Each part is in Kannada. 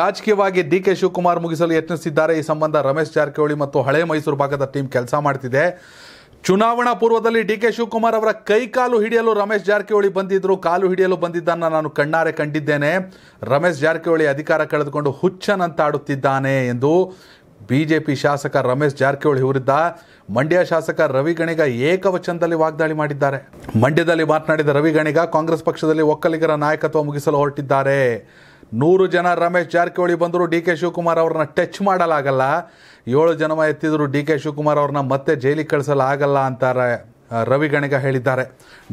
ರಾಜಕೀಯವಾಗಿ ಡಿ ಕೆ ಶಿವಕುಮಾರ್ ಮುಗಿಸಲು ಯತ್ನಿಸಿದ್ದಾರೆ ಈ ಸಂಬಂಧ ರಮೇಶ್ ಜಾರಕಿಹೊಳಿ ಮತ್ತು ಹಳೆ ಮೈಸೂರು ಭಾಗದ ಟೀಮ್ ಕೆಲಸ ಮಾಡ್ತಿದೆ ಚುನಾವಣಾ ಪೂರ್ವದಲ್ಲಿ ಡಿ ಕೆ ಶಿವಕುಮಾರ್ ಅವರ ಕೈ ಕಾಲು ಹಿಡಿಯಲು ರಮೇಶ್ ಜಾರಕಿಹೊಳಿ ಬಂದಿದ್ರು ಕಾಲು ಹಿಡಿಯಲು ಬಂದಿದ್ದನ್ನು ನಾನು ಕಣ್ಣಾರೆ ಕಂಡಿದ್ದೇನೆ ರಮೇಶ್ ಜಾರಕಿಹೊಳಿ ಅಧಿಕಾರ ಕಳೆದುಕೊಂಡು ಹುಚ್ಚನಂತಾಡುತ್ತಿದ್ದಾನೆ ಎಂದು ಬಿಜೆಪಿ ಶಾಸಕ ರಮೇಶ್ ಜಾರಕಿಹೊಳಿ ವಿರುದ್ಧ ಮಂಡ್ಯ ಶಾಸಕ ರವಿ ಗಣಿಗ ಏಕವಚನದಲ್ಲಿ ವಾಗ್ದಾಳಿ ಮಾಡಿದ್ದಾರೆ ಮಂಡ್ಯದಲ್ಲಿ ಮಾತನಾಡಿದ ರವಿ ಗಣಿಗ ಕಾಂಗ್ರೆಸ್ ಪಕ್ಷದಲ್ಲಿ ಒಕ್ಕಲಿಗರ ನಾಯಕತ್ವ ಮುಗಿಸಲು ಹೊರಟಿದ್ದಾರೆ ನೂರು ಜನ ರಮೇಶ್ ಜಾರಕಿಹೊಳಿ ಬಂದರು ಡಿ ಕೆ ಶಿವಕುಮಾರ್ ಅವ್ರನ್ನ ಟಚ್ ಮಾಡಲಾಗಲ್ಲ ಏಳು ಜನ ಎತ್ತಿದ್ರು ಡಿ ಕೆ ಶಿವಕುಮಾರ್ ಅವ್ರನ್ನ ಮತ್ತೆ ಜೈಲಿಗೆ ಕಳಿಸಲಾಗಲ್ಲ ಅಂತಾರೆ ರವಿ ಗಣಿಗ ಹೇಳಿದ್ದಾರೆ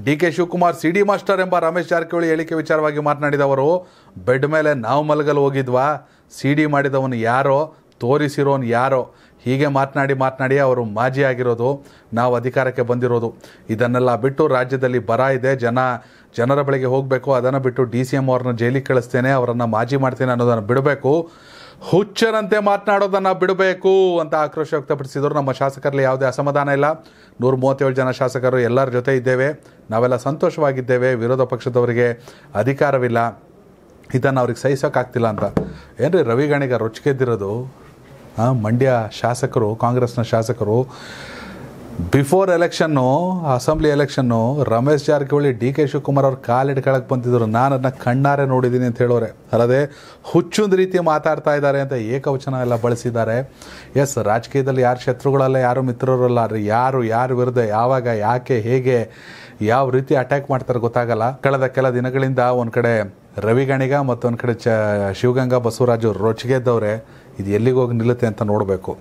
ಡಿ ಕೆ ಶಿವಕುಮಾರ್ ಸಿ ಡಿ ಮಾಸ್ಟರ್ ಎಂಬ ರಮೇಶ್ ಜಾರಕಿಹೊಳಿ ಹೇಳಿಕೆ ವಿಚಾರವಾಗಿ ಮಾತನಾಡಿದ ಅವರು ಬೆಡ್ ಮೇಲೆ ನಾವು ಮಲಗಲು ಹೋಗಿದ್ವಾ ಸಿ ಡಿ ಮಾಡಿದವನು ಯಾರೋ ತೋರಿಸಿರೋನು ಯಾರೋ ಹೀಗೆ ಮಾತನಾಡಿ ಮಾತನಾಡಿ ಅವರು ಮಾಜಿ ಆಗಿರೋದು ನಾವು ಅಧಿಕಾರಕ್ಕೆ ಬಂದಿರೋದು ಇದನ್ನೆಲ್ಲ ಬಿಟ್ಟು ರಾಜ್ಯದಲ್ಲಿ ಬರ ಇದೆ ಜನ ಜನರ ಬಳಿಗೆ ಹೋಗಬೇಕು ಅದನ್ನು ಬಿಟ್ಟು ಡಿ ಸಿ ಎಂ ಅವ್ರನ್ನ ಜೈಲಿಗೆ ಕಳಿಸ್ತೇನೆ ಅವರನ್ನು ಮಾಜಿ ಮಾಡ್ತೇನೆ ಅನ್ನೋದನ್ನು ಬಿಡಬೇಕು ಹುಚ್ಚರಂತೆ ಮಾತನಾಡೋದನ್ನು ಬಿಡಬೇಕು ಅಂತ ಆಕ್ರೋಶ ವ್ಯಕ್ತಪಡಿಸಿದರು ನಮ್ಮ ಶಾಸಕರಲ್ಲಿ ಯಾವುದೇ ಅಸಮಾಧಾನ ಇಲ್ಲ ನೂರ ಮೂವತ್ತೇಳು ಜನ ಶಾಸಕರು ಎಲ್ಲರ ಜೊತೆ ಇದ್ದೇವೆ ನಾವೆಲ್ಲ ಸಂತೋಷವಾಗಿದ್ದೇವೆ ವಿರೋಧ ಪಕ್ಷದವರಿಗೆ ಅಧಿಕಾರವಿಲ್ಲ ಇದನ್ನು ಅವ್ರಿಗೆ ಸಹಿಸೋಕ್ಕಾಗ್ತಿಲ್ಲ ಅಂತ ಏನು ರೀ ರವಿಗಣಿಗ ರೊಚ್ಚಿಗೆದ್ದಿರೋದು ಮಂಡ್ಯ ಶಾಸಕರು ಕಾಂಗ್ರೆಸ್ನ ಶಾಸಕರು before election assembly election Ramesh Jarkiholi D K Shivakumar ಅವ್ರು ಕಾಲಿಡ್ಕೊಳಕ್ಕೆ ಬಂದಿದ್ದರು ನಾನು ಅದನ್ನ ಕಣ್ಣಾರೆ ನೋಡಿದ್ದೀನಿ ಅಂತ ಹೇಳೋರೆ ಅಲ್ಲದೆ ಹುಚ್ಚೊಂದು ರೀತಿ ಮಾತಾಡ್ತಾ ಇದ್ದಾರೆ ಅಂತ ಏಕವಚನ ಎಲ್ಲ ಬಳಸಿದ್ದಾರೆ ಎಸ್ ರಾಜಕೀಯದಲ್ಲಿ ಯಾರು ಶತ್ರುಗಳಲ್ಲ ಯಾರು ಮಿತ್ರರಲ್ಲ ಯಾರು ಯಾರು ವಿರುದ್ಧ ಯಾವಾಗ ಯಾಕೆ ಹೇಗೆ ಯಾವ ರೀತಿ ಅಟ್ಯಾಕ್ ಮಾಡ್ತಾರೆ ಗೊತ್ತಾಗಲ್ಲ ಕಳೆದ ಕೆಲ ದಿನಗಳಿಂದ ಒಂದು ಕಡೆ ರವಿಗಣಿಗ ಮತ್ತೊಂದು ಕಡೆ ಚ ಶಿವಗಂಗಾ ಬಸವರಾಜು ರೊಚ್ಚಿಗೆದ್ದವ್ರೆ ಇದು ಹೋಗಿ ನಿಲ್ಲುತ್ತೆ ಅಂತ ನೋಡಬೇಕು